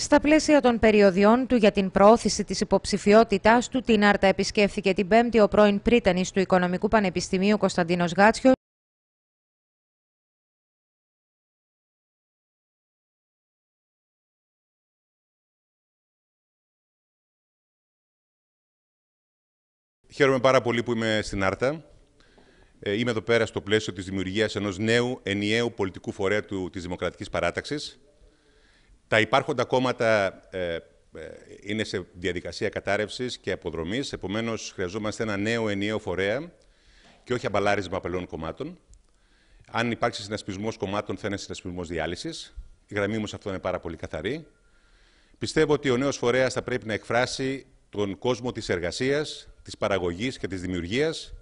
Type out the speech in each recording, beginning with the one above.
Στα πλαίσια των περιοδιών του για την προώθηση της υποψηφιότητάς του, την Άρτα επισκέφθηκε την Πέμπτη ο πρώην πρίτανης του Οικονομικού Πανεπιστημίου Κωνσταντίνος Γάτσιος. Χαίρομαι πάρα πολύ που είμαι στην Άρτα. Ε, είμαι εδώ πέρα στο πλαίσιο της δημιουργίας ενός νέου ενιαίου πολιτικού φορέα του, της Δημοκρατικής Παράταξης τα υπάρχοντα κόμματα ε, ε, είναι σε διαδικασία κατάρρευσης και αποδρομής, επομένως χρειαζόμαστε ένα νέο ενιαίο φορέα και όχι αμπαλάρισμα απελών κομμάτων. Αν υπάρξει συνασπισμός κομμάτων θα είναι συνασπισμός διάλυσης. Η γραμμή μου σε αυτό είναι πάρα πολύ καθαρή. Πιστεύω ότι ο νέος φορέας θα πρέπει να εκφράσει τον κόσμο της εργασίας, της παραγωγής και της δημιουργίας.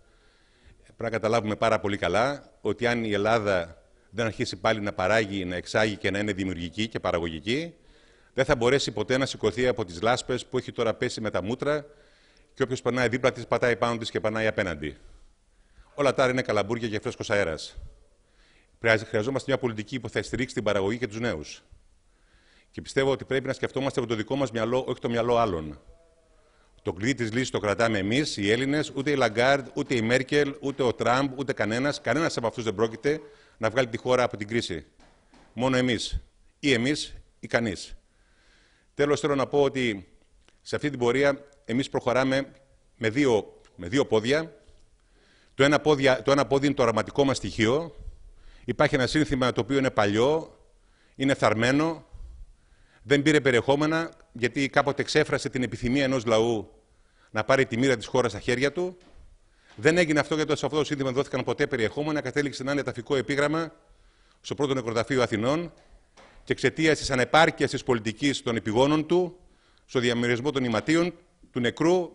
Πρέπει να καταλάβουμε πάρα πολύ καλά ότι αν η Ελλάδα δεν αρχίσει πάλι να παράγει, να εξάγει και να είναι δημιουργική και παραγωγική, δεν θα μπορέσει ποτέ να σηκωθεί από τις λάσπες που έχει τώρα πέσει με τα μούτρα και όποιος περνάει δίπλα της πατάει πάνω της και περνάει απέναντι. Όλα τα είναι καλαμπούρια και φρέσκος αέρας. Χρειαζόμαστε μια πολιτική που θα στηρίξει την παραγωγή και τους νέους. Και πιστεύω ότι πρέπει να σκεφτόμαστε από το δικό μας μυαλό, όχι το μυαλό άλλων. Το κλειδί της λύσης το κρατάμε εμείς, οι Έλληνες, ούτε η Λαγκάρντ, ούτε η Μέρκελ, ούτε ο Τραμπ, ούτε κανένας. Κανένας από αυτούς δεν πρόκειται να βγάλει τη χώρα από την κρίση. Μόνο εμείς. Ή εμείς ή κανείς. Τέλος, θέλω να πω ότι σε αυτή την πορεία εμείς προχωράμε με δύο, με δύο πόδια. Το ένα, πόδια, το ένα πόδι είναι το οραματικό μας στοιχείο. Υπάρχει ένα σύνθημα το οποίο είναι παλιό, είναι θαρμένο, δεν πήρε περιεχόμενα γιατί κάποτε ξέφρασε την επιθυμία ενός λαού να πάρει τη μοίρα της χώρας στα χέρια του δεν έγινε αυτό γιατί σε αυτό το σύνδημα δεν δόθηκαν ποτέ περιεχόμενα, κατέληξε να είναι ταφικό επίγραμμα στο πρώτο νεκροταφείο Αθηνών και εξαιτίας της ανεπάρκειας της πολιτικής των επιγόνων του, στο διαμερισμό των ηματίων του νεκρού,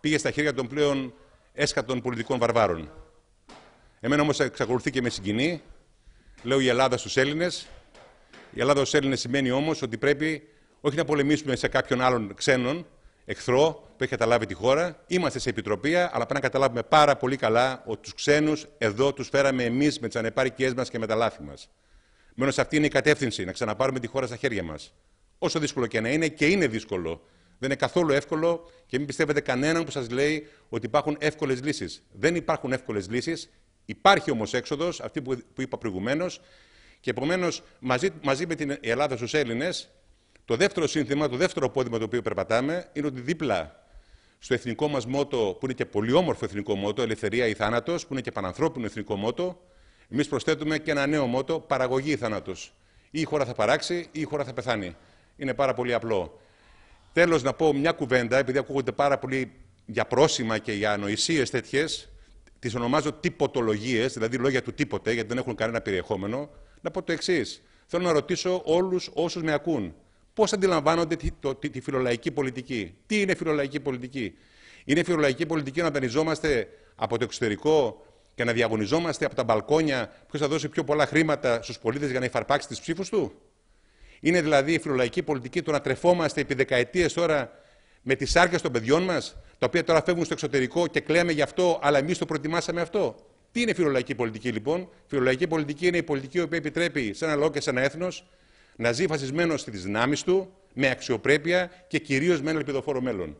πήγε στα χέρια των πλέον έσχατων πολιτικών βαρβάρων. Εμένα όμως εξακολουθεί και με συγκινεί. Λέω η Ελλάδα στους Έλληνες. Η Ελλάδα στου Έλληνες σημαίνει όμως ότι πρέπει όχι να πολεμήσουμε σε κάποιον άλλον ξένον, εχθρό που έχει καταλάβει τη χώρα. Είμαστε σε επιτροπή, αλλά πρέπει να καταλάβουμε πάρα πολύ καλά ότι τους ξένους εδώ τους φέραμε εμείς με τις ανεπάρκειές μας και με τα λάθη μας. Μένω σε αυτή είναι η κατεύθυνση, να ξαναπάρουμε τη χώρα στα χέρια μας. Όσο δύσκολο και να είναι, και είναι δύσκολο. Δεν είναι καθόλου εύκολο και μην πιστεύετε κανέναν που σας λέει ότι υπάρχουν εύκολες λύσεις. Δεν υπάρχουν εύκολες λύσεις. Υπάρχει όμως έξοδος, αυτή που είπα προηγουμένως. Και επομένως, μαζί, μαζί με την Ελλάδα στους Έλληνες, το δεύτερο σύνθημα, το δεύτερο με το οποίο περπατάμε είναι ότι δίπλα στο εθνικό μας μότο, που είναι και πολύ όμορφο εθνικό μότο, Ελευθερία ή Θάνατος, που είναι και πανανθρώπινο εθνικό μότο, εμείς προσθέτουμε και ένα νέο μότο, Παραγωγή ή Θάνατος. Ή η χώρα θα παράξει ή η χώρα θα πεθάνει. Είναι πάρα πολύ απλό. Τέλος, να πω μια κουβέντα, επειδή ακούγονται πάρα πολύ για πρόσημα και για ανοησίες τέτοιες, τις ονομάζω τυποτολογίες, δηλαδή λόγια του τίποτε, γιατί δεν έχουν κανένα περιεχόμενο, να πω το εξής. Θέλω να ρωτήσω όλους όσους με ακούν πώς αντιλαμβάνονται τη, το, τη, τη φιλολαϊκή πολιτική. Τι είναι φιλολαϊκή πολιτική. Είναι φιλολαϊκή πολιτική να δανειζόμαστε από το εξωτερικό και να διαγωνιζόμαστε από τα μπαλκόνια ποιο θα δώσει πιο πολλά χρήματα στους πολίτες για να υφαρπάξει τις ψήφους του. Είναι δηλαδή η φιλολαϊκή πολιτική το να τρεφόμαστε επί δεκαετίες τώρα με τις άρκε των παιδιών μας, τα οποία τώρα φεύγουν στο εξωτερικό και κλαίμε γι' αυτό, αλλά εμείς το προετοιμάσαμε αυτό. Τι είναι φιλολαϊκή πολιτική λοιπόν. Φιλολαϊκή πολιτική είναι η πολιτική η επιτρέπει σε ένα λαό και σε ένα έθνος να ζει βασισμένο στις δυνάμεις του, με αξιοπρέπεια και κυρίως με ένα ελπιδοφόρο μέλλον.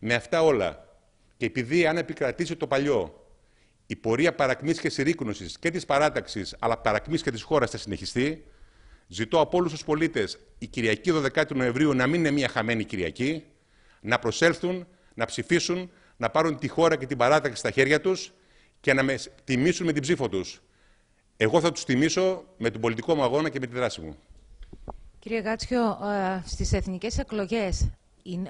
Με αυτά όλα. Και επειδή αν επικρατήσει το παλιό, η πορεία παρακμής και συρρήκνωσης και της παράταξης, αλλά παρακμής και της χώρας θα συνεχιστεί, ζητώ από όλους τους πολίτες η Κυριακή 12 του Νοεμβρίου να μην είναι μια χαμένη Κυριακή, να προσέλθουν, να ψηφίσουν, να πάρουν τη χώρα και την παράταξη στα χέρια τους και να με τιμήσουν με την ψήφο τους. Εγώ θα τους τιμήσω με τον πολιτικό μου αγώνα και με τη δράση μου. Κύριε Γάτσιο, ε, στις εθνικές εκλογές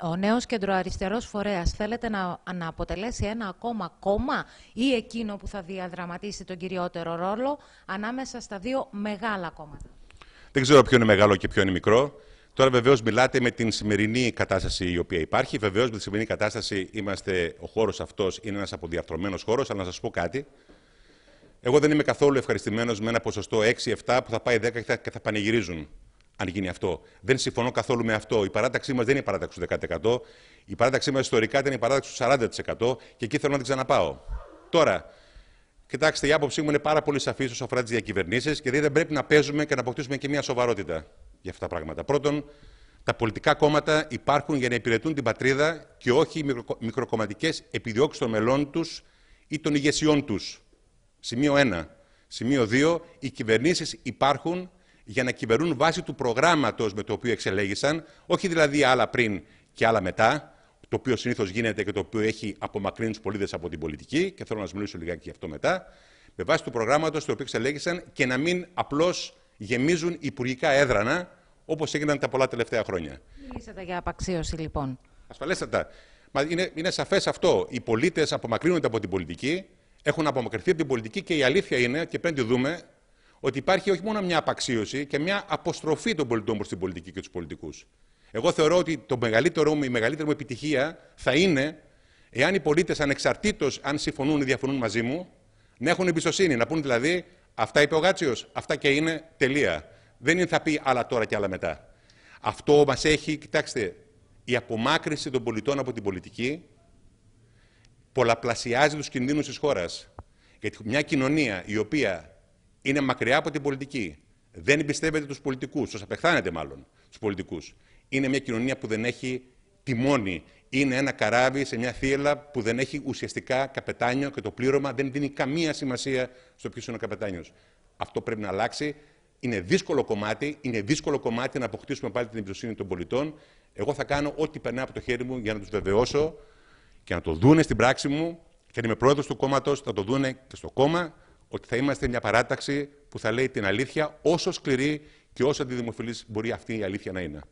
ο νέος κεντροαριστερός φορέας θέλετε να, αναποτελέσει αποτελέσει ένα ακόμα κόμμα ή εκείνο που θα διαδραματίσει τον κυριότερο ρόλο ανάμεσα στα δύο μεγάλα κόμματα. Δεν ξέρω ποιο είναι μεγάλο και ποιο είναι μικρό. Τώρα βεβαίως μιλάτε με την σημερινή κατάσταση η οποία υπάρχει. Βεβαίως με τη σημερινή κατάσταση είμαστε, ο χώρος αυτός είναι ένας αποδιαφθρωμένος χώρος, αλλά να σας πω κάτι. Εγώ δεν είμαι καθόλου ευχαριστημένος με ένα ποσοστό 6-7 που θα πάει 10 και θα πανηγυρίζουν αν γίνει αυτό. Δεν συμφωνώ καθόλου με αυτό. Η παράταξή μας δεν είναι η παράταξη του 10%. Η παράταξή μας ιστορικά ήταν η παράταξη του 40% και εκεί θέλω να την ξαναπάω. Τώρα, κοιτάξτε, η άποψή μου είναι πάρα πολύ σαφής όσο αφορά τις διακυβερνήσεις και δεν πρέπει να παίζουμε και να αποκτήσουμε και μια σοβαρότητα για αυτά τα πράγματα. Πρώτον, τα πολιτικά κόμματα υπάρχουν για να υπηρετούν την πατρίδα και όχι οι μικροκομματικές επιδιώξεις των μελών τους ή των ηγεσιών τους. Σημείο 1. Σημείο 2. Οι κυβερνήσεις υπάρχουν για να κυβερούν βάση του προγράμματος με το οποίο εξελέγησαν, όχι δηλαδή άλλα πριν και άλλα μετά, το οποίο συνήθως γίνεται και το οποίο έχει απομακρύνει τους πολίτες από την πολιτική, και θέλω να σας μιλήσω λιγάκι γι' αυτό μετά, με βάση του προγράμματος το οποίο εξελέγησαν και να μην απλώς γεμίζουν υπουργικά έδρανα, όπως έγιναν τα πολλά τελευταία χρόνια. Μιλήσατε για απαξίωση λοιπόν. Ασφαλέστατα. Μα είναι, είναι σαφές αυτό. Οι πολίτες απομακρύνονται από την πολιτική, έχουν απομακρυνθεί από την πολιτική και η αλήθεια είναι, και πρέπει δούμε, ότι υπάρχει όχι μόνο μια απαξίωση και μια αποστροφή των πολιτών προς την πολιτική και τους πολιτικούς. Εγώ θεωρώ ότι το μεγαλύτερο, η μεγαλύτερη μου επιτυχία θα είναι εάν οι πολίτες, ανεξαρτήτως αν συμφωνούν ή διαφωνούν μαζί μου, να έχουν εμπιστοσύνη. Να πούν δηλαδή, αυτά είπε ο Γάτσιος, αυτά και είναι τελεία. Δεν είναι θα πει άλλα τώρα και άλλα μετά. Αυτό μας έχει, κοιτάξτε, η απομάκρυνση των πολιτών από την πολιτική πολλαπλασιάζει τους κινδύνους της χώρας. Γιατί μια κοινωνία η οποία είναι μακριά από την πολιτική. Δεν εμπιστεύεται τους πολιτικούς, του απεχθάνεται μάλλον τους πολιτικούς. Είναι μια κοινωνία που δεν έχει τιμόνι. Είναι ένα καράβι σε μια θύελα που δεν έχει ουσιαστικά καπετάνιο και το πλήρωμα δεν δίνει καμία σημασία στο ποιος είναι ο καπετάνιος. Αυτό πρέπει να αλλάξει. Είναι δύσκολο κομμάτι, είναι δύσκολο κομμάτι να αποκτήσουμε πάλι την εμπιστοσύνη των πολιτών. Εγώ θα κάνω ό,τι περνά από το χέρι μου για να τους βεβαιώσω και να το δούνε στην πράξη μου. Και αν είμαι πρόεδρος του κόμματος, θα το δούνε και στο κόμμα ότι θα είμαστε μια παράταξη που θα λέει την αλήθεια όσο σκληρή και όσο αντιδημοφιλής μπορεί αυτή η αλήθεια να είναι.